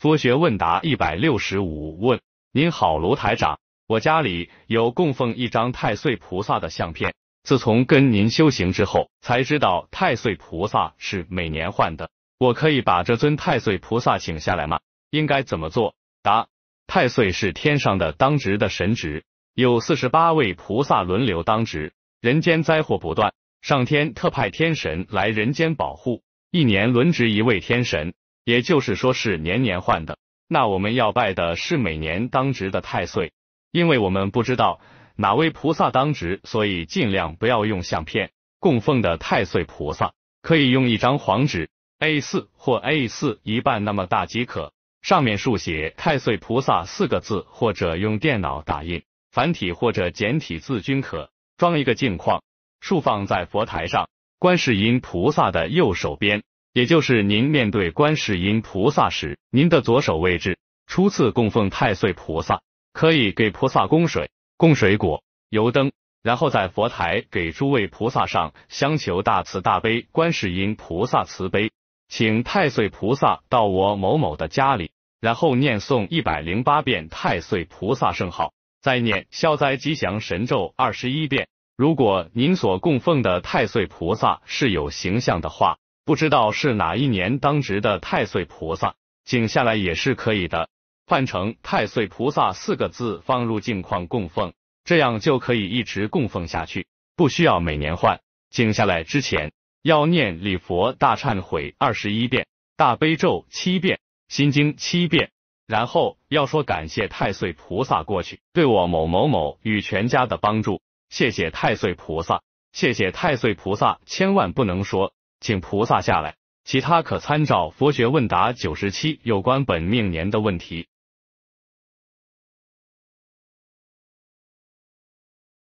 佛学问答一百六十五问：您好，卢台长，我家里有供奉一张太岁菩萨的相片。自从跟您修行之后，才知道太岁菩萨是每年换的。我可以把这尊太岁菩萨请下来吗？应该怎么做？答：太岁是天上的当值的神职，有四十八位菩萨轮流当值，人间灾祸不断，上天特派天神来人间保护，一年轮值一位天神。也就是说是年年换的，那我们要拜的是每年当值的太岁，因为我们不知道哪位菩萨当值，所以尽量不要用相片供奉的太岁菩萨，可以用一张黄纸 A 四或 A 四一半那么大即可，上面竖写“太岁菩萨”四个字，或者用电脑打印繁体或者简体字均可，装一个镜框，竖放在佛台上，观世音菩萨的右手边。也就是您面对观世音菩萨时，您的左手位置初次供奉太岁菩萨，可以给菩萨供水、供水果、油灯，然后在佛台给诸位菩萨上香，求大慈大悲观世音菩萨慈悲，请太岁菩萨到我某某的家里，然后念诵一百零八遍太岁菩萨圣号，再念消灾吉祥神咒二十一遍。如果您所供奉的太岁菩萨是有形象的话。不知道是哪一年当值的太岁菩萨，请下来也是可以的。换成“太岁菩萨”四个字放入镜框供奉，这样就可以一直供奉下去，不需要每年换。静下来之前要念礼佛大忏悔二十一遍、大悲咒七遍、心经七遍，然后要说感谢太岁菩萨过去对我某某某与全家的帮助，谢谢太岁菩萨，谢谢太岁菩萨，千万不能说。请菩萨下来，其他可参照《佛学问答》九十七有关本命年的问题。